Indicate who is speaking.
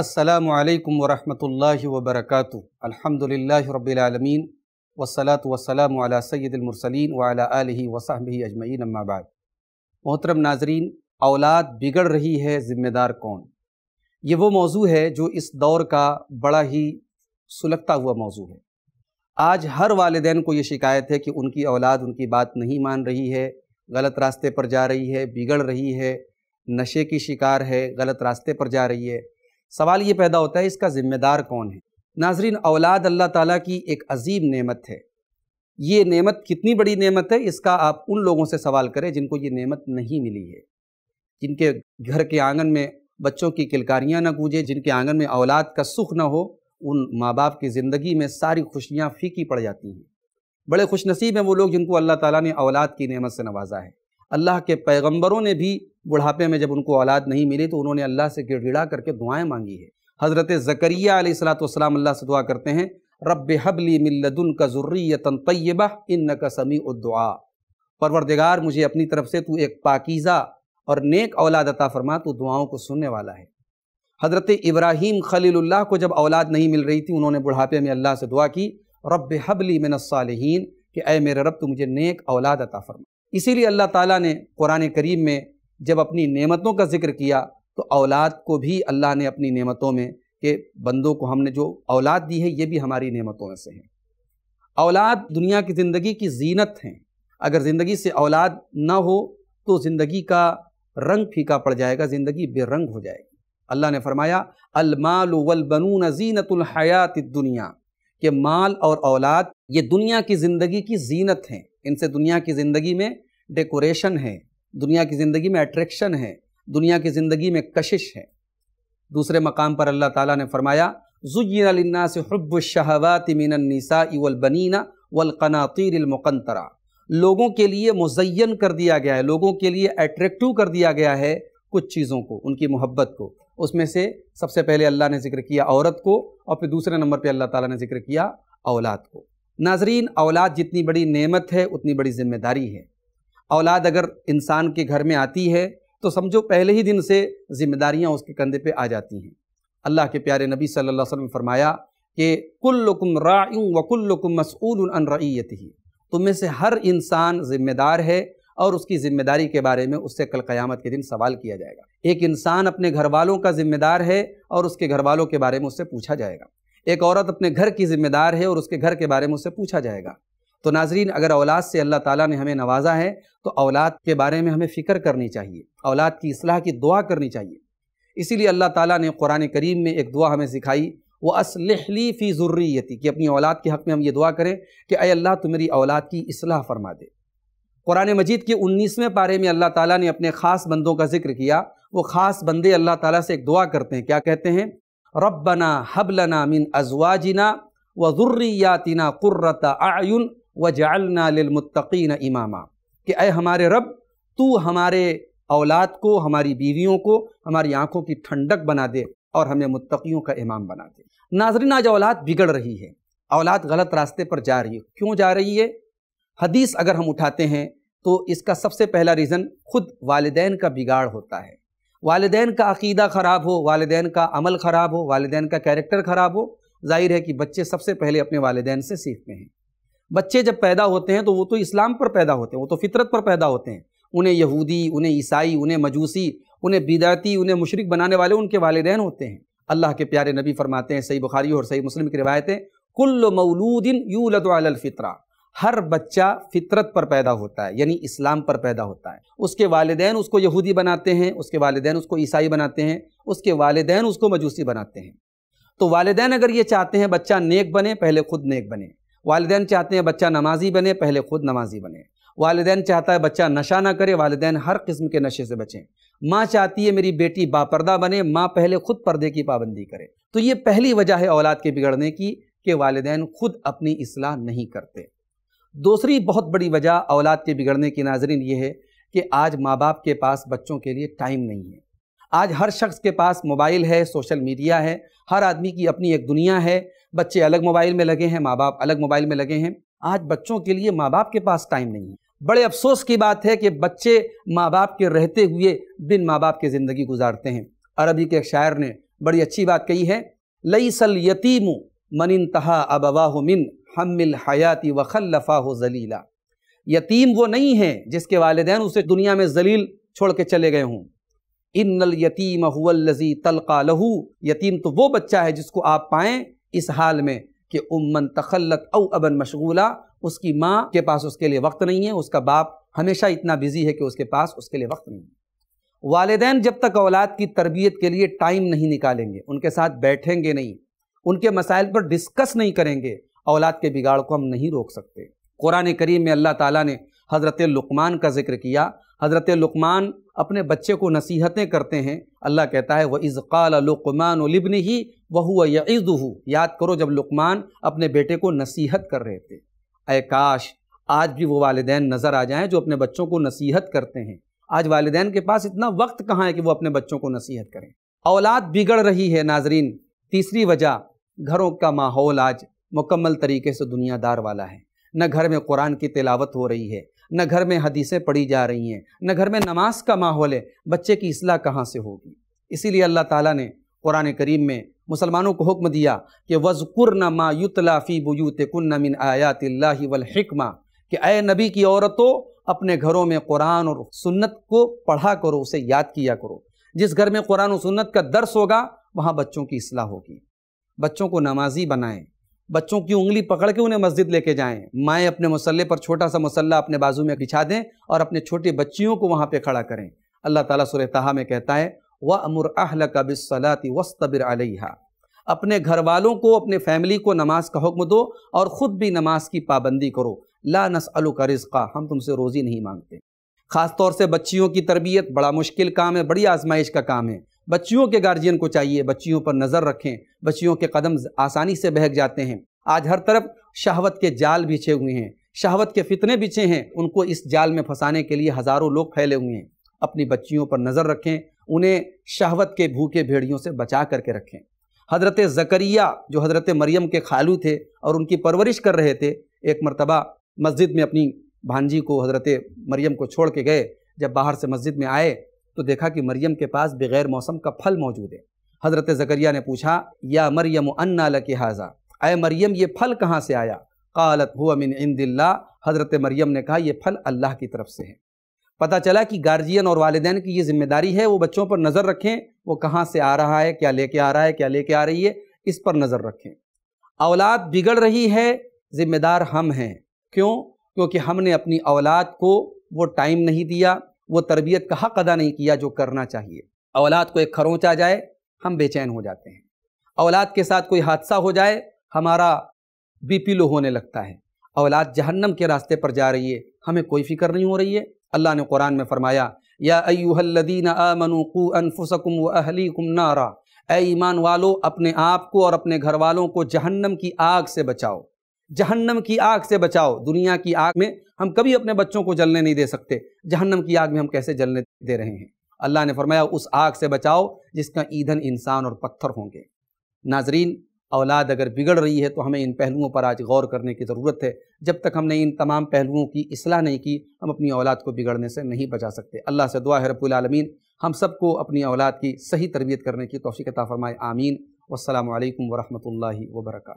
Speaker 1: अस्सलाम वालेकुम वरहमतुल्लाहि वबरकातु अल्हम्दुलिल्लाहि रब्बिल आलमीन वस्सलातु वस्सलाम अला सय्यिदिल मुरसलीन व अला आलिहि व सहबिही अजमईन अम्मा बाद मोहतरम नाजरीन औलाद बिगड़ रही है ज़िम्मेदार कौन ये वो मौजू है जो इस दौर का बड़ा ही सुलगता हुआ मौजू है आज हर वालदेन को ये शिकायत है कि उनकी औलाद उनकी बात नहीं मान रही है गलत रास्ते पर जा रही है बिगड़ रही है नशे की शिकार है गलत रास्ते पर जा रही है सवाल ये पैदा होता है इसका ज़िम्मेदार कौन है नाजरीन औलाद अल्लाह ताला की एक अजीम नेमत है ये नेमत कितनी बड़ी नेमत है इसका आप उन लोगों से सवाल करें जिनको ये नेमत नहीं मिली है जिनके घर के आंगन में बच्चों की किलकारियाँ ना गूंजे जिनके आंगन में औलाद का सुख ना हो उन माँ बाप की ज़िंदगी में सारी खुशियाँ फीकी पड़ जाती हैं बड़े खुश नसीब हैं वो लोग जिनको अल्लाह ताला ने औलाद की नेमत से नवाजा है अल्लाह के पैगंबरों ने भी बुढ़ापे में जब उनको औलाद नहीं मिली तो उन्होंने अल्लाह से गिड़गिड़ा करके दुआएं मांगी है हज़रत ज़करिया सलाम अल्लाह से दुआ करते हैं रब हबली मिल्लदुन का ज़ुर्रियतन तय्यबा इन का समी परवरदिगार मुझे अपनी तरफ से तू एक पाकिज़ा और नेक औलाद अता फरमा तो दुआओं को सुनने वाला है हज़रत इब्राहीम खलील्ला को जब औलाद नहीं मिल रही थी उन्होंने बुढ़ापे में अल्लाह से दुआ की रब हबली मिनसालहीन कि अय मेरे रब तो मुझे नेक औलाद अता फरमा इसीलिए अल्लाह ताला ने कुरान करीम में जब अपनी नेमतों का ज़िक्र किया तो औलाद को भी अल्लाह ने अपनी नेमतों में कि बंदों को हमने जो औलाद दी है ये भी हमारी नेमतों में से है औलाद दुनिया की ज़िंदगी की जीनत हैं अगर ज़िंदगी से औलाद ना हो तो ज़िंदगी का रंग फीका पड़ जाएगा ज़िंदगी बेरंग हो जाएगी अल्लाह ने फरमाया वल वलबनून जीनतुल हयात दुनिया के माल और औलाद ये दुनिया की ज़िंदगी की जीनत हैं इनसे दुनिया की ज़िंदगी में डेकोरेशन है दुनिया की ज़िंदगी में अट्रैक्शन है दुनिया की ज़िंदगी में कशिश है दूसरे मकाम पर अल्लाह ताला ने फरमाया जुयना से हब्ब शहवात मिनसा इवलबनीना वलकनातिरमकंतरा लोगों के लिए मुजयन कर दिया गया है लोगों के लिए अट्रैक्टिव कर दिया गया है कुछ चीज़ों को उनकी मोहब्बत को उसमें से सबसे पहले अल्लाह ने जिक्र किया औरत को और फिर दूसरे नंबर पे अल्लाह ताला ने जिक्र किया औलाद को नाजरीन औलाद जितनी बड़ी नेमत है उतनी बड़ी ज़िम्मेदारी है औलाद अगर इंसान के घर में आती है तो समझो पहले ही दिन से जिम्मेदारियाँ उसके कंधे पर आ जाती हैं अल्लाह के प्यारे नबी सल्लल्लाहु अलैहि वसल्लम ने फरमाया कि कुल्लुकुम रायूँ व कुल्लुकुम अन रईयत ही तुम में से हर इंसान ज़िम्मेदार है और उसकी ज़िम्मेदारी के बारे में उससे कल क़यामत के दिन सवाल किया जाएगा एक इंसान अपने घर वालों का ज़िम्मेदार है और उसके घर वालों के बारे में उससे पूछा जाएगा एक औरत अपने घर की जिम्मेदार है और उसके घर के बारे में उससे पूछा जाएगा तो नाजरीन अगर औलाद से अल्लाह ताला ने हमें नवाजा है तो औलाद के बारे में हमें फ़िक्र करनी चाहिए औलाद की असलाह की दुआ करनी चाहिए इसीलिए अल्लाह ताला ने कुरान करीम में एक दुआ हमें सिखाई वह असलहली फ़ी थी कि अपनी औलाद के हक़ में हम ये दुआ करें कि अय अल्लाह तो मेरी औलाद की असलाह फरमा दे कुरान मजीद के उन्नीसवें पारे में अल्लाह ताला ने अपने ख़ास बंदों का जिक्र किया वो ख़ास बंदे अल्लाह ताला से एक दुआ करते हैं क्या कहते हैं रब्बना हबलना मिन अजवाजिना व ज़ुर्रियातिना क़ुर्रत आयुन व जालना लमतकीन इमामा कि अय हमारे रब तू हमारे औलाद को हमारी बीवियों को हमारी आँखों की ठंडक बना दे और हमें मुत्तकियों का इमाम बना दे नाजरीन आज औलाद बिगड़ रही है औलाद गलत रास्ते पर जा रही है क्यों जा रही है हदीस अगर हम उठाते हैं तो इसका सबसे पहला रीज़न खुद वालदे का बिगाड़ होता है वालदेन का अकीदा ख़राब हो वालदेन का अमल ख़राब हो वालदेन का कैरेक्टर ख़राब हो ज़ाहिर है कि बच्चे सबसे पहले अपने वालदेन से सीखते हैं बच्चे जब पैदा होते हैं तो वो तो इस्लाम पर पैदा होते हैं वो तो फितरत पर पैदा होते हैं उन्हें यहूदी उन्हें ईसाई उन्हें मजूसी उन्हें बिदाती उन्हें मुशरक बनाने वाले उनके वालदेन होते हैं अल्लाह के प्यारे नबी फरमाते हैं सही बुखारी और सही मुस्लिम की रवायतें कुल्ल मऊलूदिन यू फितरा हर बच्चा फितरत पर पैदा होता है यानी इस्लाम पर पैदा होता है उसके वालदेन उसको यहूदी बनाते हैं उसके वालदेन उसको ईसाई बनाते हैं उसके वालदेन उसको मजूसी बनाते हैं तो वालदेन अगर ये चाहते हैं बच्चा नेक बने पहले खुद नेक बने वालदेन चाहते हैं बच्चा नमाजी बने पहले खुद नमाजी बने वालदेन चाहता है बच्चा नशा ना करे वालदेन हर किस्म के नशे से बचें माँ चाहती है मेरी बेटी बापर्दा बने माँ पहले खुद पर्दे की पाबंदी करे तो ये पहली वजह है औलाद के बिगड़ने की कि वालदेन खुद अपनी असलाह नहीं करते दूसरी बहुत बड़ी वजह औलाद के बिगड़ने की नाजरन ये है कि आज माँ बाप के पास बच्चों के लिए टाइम नहीं है आज हर शख्स के पास मोबाइल है सोशल मीडिया है हर आदमी की अपनी एक दुनिया है बच्चे अलग मोबाइल में लगे हैं माँ बाप अलग मोबाइल में लगे हैं आज बच्चों के लिए माँ बाप के पास टाइम नहीं है बड़े अफसोस की बात है कि बच्चे माँ बाप के रहते हुए बिन माँ बाप के ज़िंदगी गुजारते हैं अरबी के एक शायर ने बड़ी अच्छी बात कही है लई सल यतीम मन तहा अबवा मिन हमिल हयाती खलफा हो जलीला यतीम वो नहीं है जिसके वालदेन उसे दुनिया में जलील छोड़ के चले गए हों इन नल यतीम हुजी तलका लहू यतीम तो वो बच्चा है जिसको आप पाएँ इस हाल में कि उमन तखलत औ अबन मशगूला उसकी माँ के पास उसके लिए वक्त नहीं है उसका बाप हमेशा इतना बिजी है कि उसके पास उसके लिए वक्त नहीं है वालदेन जब तक औलाद की तरबियत के लिए टाइम नहीं निकालेंगे उनके साथ बैठेंगे नहीं उनके मसाइल पर डिस्कस नहीं करेंगे औलाद के बिगाड़ को हम नहीं रोक सकते कुरान करीम में अल्लाह ताला ने हज़रत लुकमान का जिक्र किया हज़रत लुकमान अपने बच्चे को नसीहतें करते हैं अल्लाह कहता है वह इज़ाल लुकमान लिबन ही वह यज़ू याद करो जब लुकमान अपने बेटे को नसीहत कर रहे थे अय काश आज भी वो वालदे नज़र आ जाएँ जो अपने बच्चों को नसीहत करते हैं आज वालदेन के पास इतना वक्त कहाँ है कि वो अपने बच्चों को नसीहत करें औलाद बिगड़ रही है नाजरीन तीसरी वजह घरों का माहौल आज मुकम्मल तरीके से दुनियादार वाला है न घर में कुरान की तिलावत हो रही है न घर में हदीसें पढ़ी जा रही हैं न घर में नमाज का माहौल है बच्चे की असलाह कहाँ से होगी इसीलिए अल्लाह ताला ने कुरान करीम में मुसलमानों को हुक्म दिया कि वज़कुर न युतलाफी फ़ी बुयूत कन्न मिन आयात वलहिकमा कि अय नबी की औरतों अपने घरों में कुरान और सुन्नत को पढ़ा करो उसे याद किया करो जिस घर में कुरान और सुन्नत का दर्स होगा वहाँ बच्चों की असलाह होगी बच्चों को नमाजी बनाएं बच्चों की उंगली पकड़ के उन्हें मस्जिद लेके जाएं माएँ अपने मसल्ले पर छोटा सा मसल्ला अपने बाजू में बिछा दें और अपने छोटी बच्चियों को वहाँ पर खड़ा करें अल्लाह ताला सुर तहा में कहता है व अमर अहल कबिसलाती वस्तबिर अलहा अपने घर वालों को अपने फैमिली को नमाज का हुक्म दो और ख़ुद भी नमाज की पाबंदी करो ला नसअल का रिज़ा हम तुमसे रोज़ी नहीं मांगते ख़ास तौर से बच्चियों की तरबियत बड़ा मुश्किल काम है बड़ी आजमाइश का काम है बच्चियों के गार्जियन को चाहिए बच्चियों पर नज़र रखें बच्चियों के कदम आसानी से बहक जाते हैं आज हर तरफ शहवत के जाल बिछे हुए हैं शहवत के फितने बिछे हैं उनको इस जाल में फंसाने के लिए हज़ारों लोग फैले हुए हैं अपनी बच्चियों पर नज़र रखें उन्हें शहवत के भूखे भेड़ियों से बचा करके रखें हज़रत ज़करिया जो हज़रत मरियम के खालू थे और उनकी परवरिश कर रहे थे एक मरतबा मस्जिद में अपनी भांजी को हज़रत मरियम को छोड़ के गए जब बाहर से मस्जिद में आए तो देखा कि मरियम के पास बगैर मौसम का फल मौजूद है हज़रत ज़करिया ने पूछा या मरियम अन्ना लकी हाजा अय मरियम ये फल कहाँ से आया कालत हुआ मिन दिल्ला हज़रत मरियम ने कहा यह फल अल्लाह की तरफ से है पता चला कि गार्जियन और वालदेन की ये जिम्मेदारी है वो बच्चों पर नज़र रखें वो कहाँ से आ रहा है क्या लेके आ रहा है क्या लेके आ रही है इस पर नज़र रखें औलाद बिगड़ रही है ज़िम्मेदार हम हैं क्यों क्योंकि हमने अपनी औलाद को वो टाइम नहीं दिया वो तरबियत का हक अदा नहीं किया जो करना चाहिए औलाद को एक आ जाए हम बेचैन हो जाते हैं औलाद के साथ कोई हादसा हो जाए हमारा बी लो होने लगता है औलाद जहन्नम के रास्ते पर जा रही है हमें कोई फिक्र नहीं हो रही है अल्लाह ने कुरान में फरमाया या अयुहल्लदीन आमनूकू अनफुसकुम व अहलीकुम नारा ए ईमान वालो अपने आप को और अपने घर वालों को जहन्नम की आग से बचाओ जहन्नम की आग से बचाओ दुनिया की आग में हम कभी अपने बच्चों को जलने नहीं दे सकते जहन्नम की आग में हम कैसे जलने दे रहे हैं अल्लाह ने फरमाया उस आग से बचाओ जिसका ईंधन इंसान और पत्थर होंगे नाजरीन औलाद अगर बिगड़ रही है तो हमें इन पहलुओं पर आज गौर करने की ज़रूरत है जब तक हमने इन तमाम पहलुओं की असलाह नहीं की हम अपनी औलाद को बिगड़ने से नहीं बचा सकते अल्लाह से दुआ है रबालमीन हम सबको अपनी औलाद की सही तरबियत करने की तोफ़ी कता फ़रमाए आमीन वालकम वरहमल वर्का